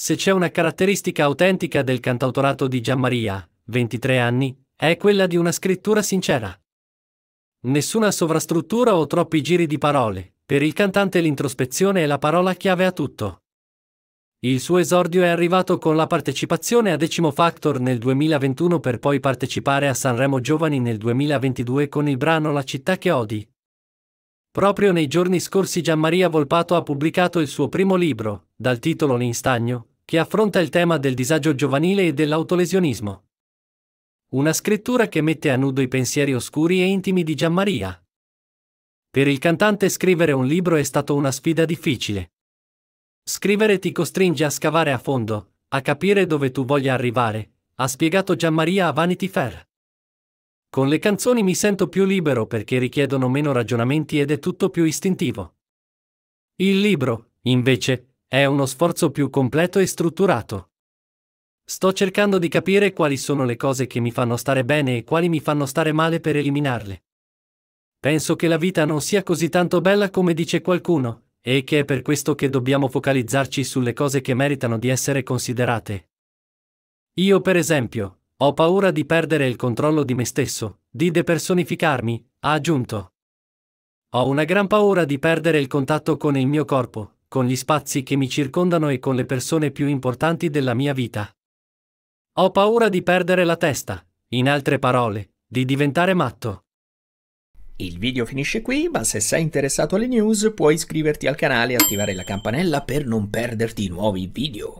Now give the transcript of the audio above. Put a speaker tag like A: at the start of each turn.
A: Se c'è una caratteristica autentica del cantautorato di Gianmaria, 23 anni, è quella di una scrittura sincera. Nessuna sovrastruttura o troppi giri di parole, per il cantante l'introspezione è la parola chiave a tutto. Il suo esordio è arrivato con la partecipazione a Decimo Factor nel 2021 per poi partecipare a Sanremo Giovani nel 2022 con il brano La città che odi. Proprio nei giorni scorsi Gianmaria Volpato ha pubblicato il suo primo libro, dal titolo L'instagno, che affronta il tema del disagio giovanile e dell'autolesionismo. Una scrittura che mette a nudo i pensieri oscuri e intimi di Gianmaria. Per il cantante scrivere un libro è stata una sfida difficile. Scrivere ti costringe a scavare a fondo, a capire dove tu voglia arrivare, ha spiegato Gianmaria a Vanity Fair. Con le canzoni mi sento più libero perché richiedono meno ragionamenti ed è tutto più istintivo. Il libro, invece, è uno sforzo più completo e strutturato. Sto cercando di capire quali sono le cose che mi fanno stare bene e quali mi fanno stare male per eliminarle. Penso che la vita non sia così tanto bella come dice qualcuno, e che è per questo che dobbiamo focalizzarci sulle cose che meritano di essere considerate. Io, per esempio, ho paura di perdere il controllo di me stesso, di depersonificarmi, ha aggiunto. Ho una gran paura di perdere il contatto con il mio corpo, con gli spazi che mi circondano e con le persone più importanti della mia vita. Ho paura di perdere la testa, in altre parole, di diventare matto. Il video finisce qui, ma se sei interessato alle news puoi iscriverti al canale e attivare la campanella per non perderti i nuovi video.